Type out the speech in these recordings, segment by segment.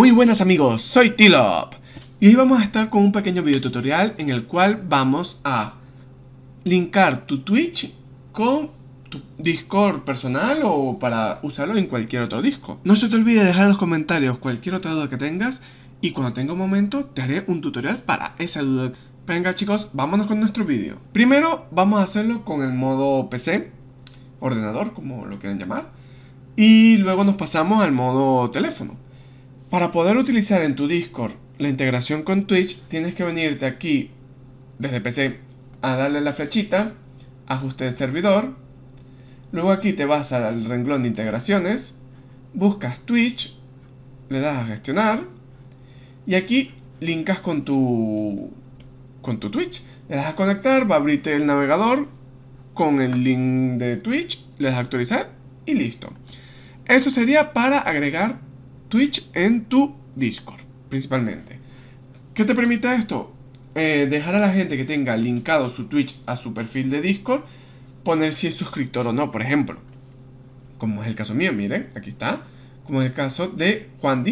Muy buenas amigos, soy Tilop y hoy vamos a estar con un pequeño video tutorial en el cual vamos a linkar tu Twitch con tu Discord personal o para usarlo en cualquier otro disco. No se te olvide dejar en los comentarios cualquier otra duda que tengas y cuando tenga un momento te haré un tutorial para esa duda. Venga chicos, vámonos con nuestro video Primero vamos a hacerlo con el modo PC, ordenador como lo quieran llamar, y luego nos pasamos al modo teléfono. Para poder utilizar en tu Discord la integración con Twitch, tienes que venirte aquí desde PC a darle la flechita, ajuste de servidor, luego aquí te vas al renglón de integraciones, buscas Twitch, le das a gestionar y aquí linkas con tu con tu Twitch, le das a conectar, va a abrirte el navegador con el link de Twitch, le das a actualizar y listo. Eso sería para agregar Twitch en tu Discord, principalmente. ¿Qué te permite esto? Eh, dejar a la gente que tenga linkado su Twitch a su perfil de Discord, poner si es suscriptor o no, por ejemplo. Como es el caso mío, miren, aquí está. Como es el caso de Juan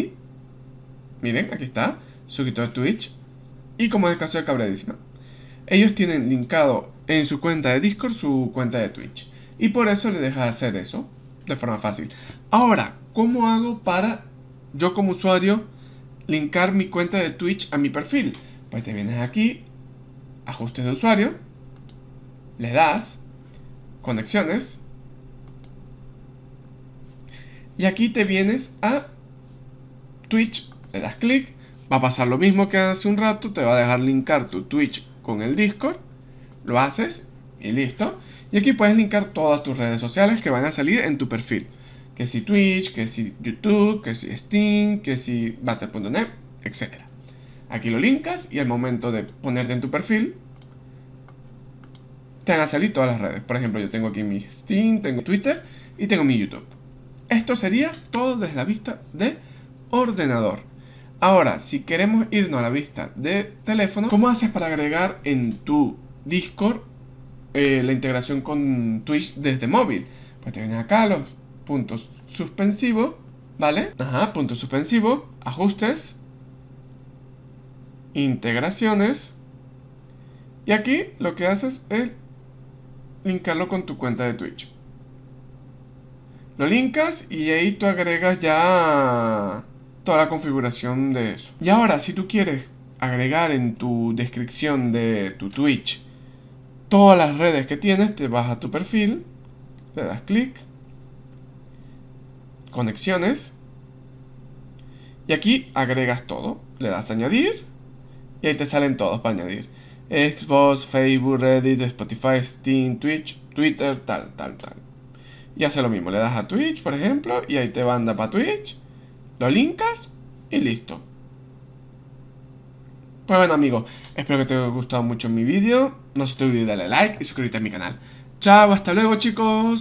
miren, aquí está, suscriptor de Twitch. Y como es el caso de Cabradísima. Ellos tienen linkado en su cuenta de Discord su cuenta de Twitch. Y por eso le dejas hacer eso de forma fácil. Ahora, ¿cómo hago para yo como usuario linkar mi cuenta de Twitch a mi perfil. Pues te vienes aquí, ajustes de usuario, le das, conexiones, y aquí te vienes a Twitch, le das clic, va a pasar lo mismo que hace un rato, te va a dejar linkar tu Twitch con el Discord, lo haces y listo. Y aquí puedes linkar todas tus redes sociales que van a salir en tu perfil que si Twitch, que si YouTube, que si Steam, que si Battle.net, etc. Aquí lo linkas y al momento de ponerte en tu perfil, te van a salir todas las redes. Por ejemplo, yo tengo aquí mi Steam, tengo Twitter y tengo mi YouTube. Esto sería todo desde la vista de ordenador. Ahora, si queremos irnos a la vista de teléfono, ¿cómo haces para agregar en tu Discord eh, la integración con Twitch desde móvil? Pues te vienes acá, los punto suspensivo, ¿vale? Ajá, punto suspensivo, ajustes, integraciones. Y aquí lo que haces es linkarlo con tu cuenta de Twitch. Lo linkas y ahí tú agregas ya toda la configuración de eso. Y ahora, si tú quieres agregar en tu descripción de tu Twitch todas las redes que tienes, te vas a tu perfil, le das clic conexiones. Y aquí agregas todo. Le das a añadir. Y ahí te salen todos para añadir. Xbox, Facebook, Reddit, Spotify, Steam, Twitch, Twitter, tal, tal, tal. Y hace lo mismo. Le das a Twitch, por ejemplo. Y ahí te manda para Twitch. Lo linkas. Y listo. Pues bueno amigos, espero que te haya gustado mucho mi vídeo. No se te olvide darle like y suscribirte a mi canal. Chao, hasta luego chicos.